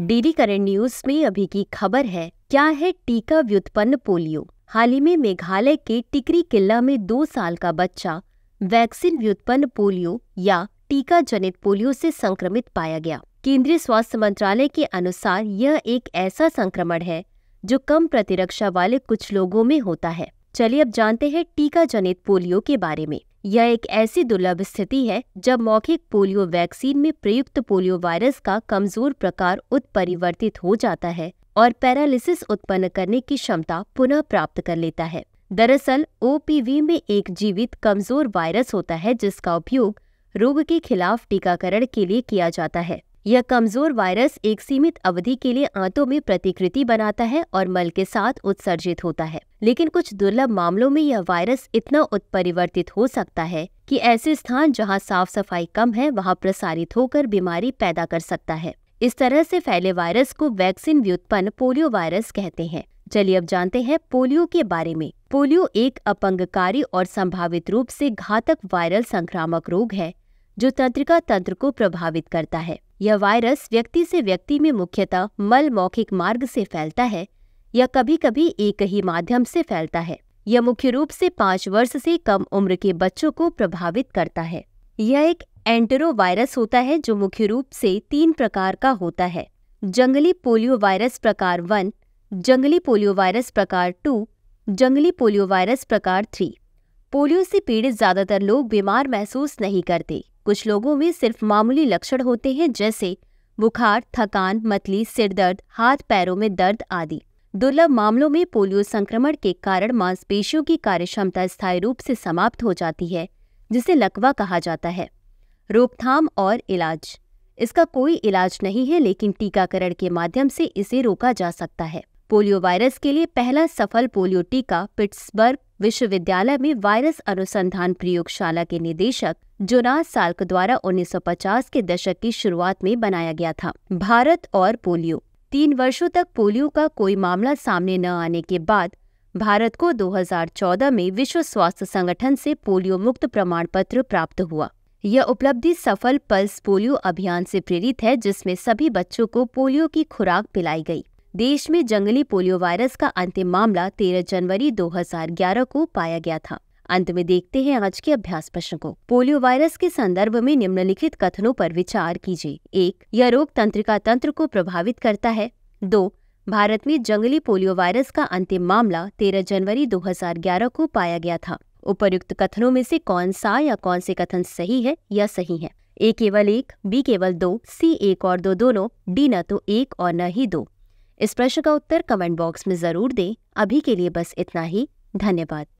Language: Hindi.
डीडी करेंट न्यूज में अभी की खबर है क्या है टीका व्युत्पन्न पोलियो हाल ही में मेघालय के टिकरी किला में दो साल का बच्चा वैक्सीन व्युत्पन्न पोलियो या टीका जनित पोलियो से संक्रमित पाया गया केंद्रीय स्वास्थ्य मंत्रालय के अनुसार यह एक ऐसा संक्रमण है जो कम प्रतिरक्षा वाले कुछ लोगों में होता है चलिए अब जानते हैं टीका जनित पोलियो के बारे में यह एक ऐसी दुर्लभ स्थिति है जब मौखिक पोलियो वैक्सीन में प्रयुक्त पोलियो वायरस का कमजोर प्रकार उत्परिवर्तित हो जाता है और पैरालिसिस उत्पन्न करने की क्षमता पुनः प्राप्त कर लेता है दरअसल ओपीवी में एक जीवित कमजोर वायरस होता है जिसका उपयोग रोग के खिलाफ टीकाकरण के लिए किया जाता है यह कमजोर वायरस एक सीमित अवधि के लिए आंतों में प्रतिकृति बनाता है और मल के साथ उत्सर्जित होता है लेकिन कुछ दुर्लभ मामलों में यह वायरस इतना उत्परिवर्तित हो सकता है कि ऐसे स्थान जहां साफ सफाई कम है वहां प्रसारित होकर बीमारी पैदा कर सकता है इस तरह से फैले वायरस को वैक्सीन व्युत्पन्न पोलियो वायरस कहते हैं चलिए अब जानते हैं पोलियो के बारे में पोलियो एक अपंगकारी और संभावित रूप से घातक वायरल संक्रामक रोग है जो तंत्रिका तंत्र को प्रभावित करता है यह वायरस व्यक्ति से व्यक्ति में मुख्यतः मल मौखिक मार्ग से फैलता है या कभी कभी एक ही माध्यम से फैलता है यह मुख्य रूप से पाँच वर्ष से कम उम्र के बच्चों को प्रभावित करता है यह एक एंटेरो वायरस होता है जो मुख्य रूप से तीन प्रकार का होता है जंगली पोलियो वायरस प्रकार वन जंगली पोलियो वायरस प्रकार टू जंगली पोलियो वायरस प्रकार थ्री पोलियो से पीड़ित ज़्यादातर लोग बीमार महसूस नहीं करते कुछ लोगों में सिर्फ मामूली लक्षण होते हैं जैसे बुखार थकान मतली सिरदर्द हाथ पैरों में दर्द आदि दुर्लभ मामलों में पोलियो संक्रमण के कारण मांसपेशियों की कार्यक्षमता स्थायी रूप से समाप्त हो जाती है जिसे लकवा कहा जाता है रोकथाम और इलाज इसका कोई इलाज नहीं है लेकिन टीकाकरण के माध्यम से इसे रोका जा सकता है पोलियो वायरस के लिए पहला सफल पोलियो टीका पिट्सबर्ग विश्वविद्यालय में वायरस अनुसंधान प्रयोगशाला के निदेशक जोनास साल्क द्वारा 1950 के दशक की शुरुआत में बनाया गया था भारत और पोलियो तीन वर्षों तक पोलियो का कोई मामला सामने न आने के बाद भारत को 2014 में विश्व स्वास्थ्य संगठन से पोलियो मुक्त प्रमाण पत्र प्राप्त हुआ यह उपलब्धि सफल पल्स पोलियो अभियान से प्रेरित है जिसमें सभी बच्चों को पोलियो की खुराक पिलाई गई देश में जंगली पोलियो वायरस का अंतिम मामला 13 जनवरी 2011 को पाया गया था अंत में देखते हैं आज के अभ्यास प्रश्न को पोलियो वायरस के संदर्भ में निम्नलिखित कथनों पर विचार कीजिए एक यह रोग तंत्रिका तंत्र को प्रभावित करता है दो भारत में जंगली पोलियो वायरस का अंतिम मामला 13 जनवरी 2011 को पाया गया था उपयुक्त कथनों में से कौन सा या कौन से कथन सही है या सही है ए केवल एक बी केवल दो सी एक और दो दोनों डी न तो एक और न ही दो इस प्रश्न का उत्तर कमेंट बॉक्स में जरूर दें अभी के लिए बस इतना ही धन्यवाद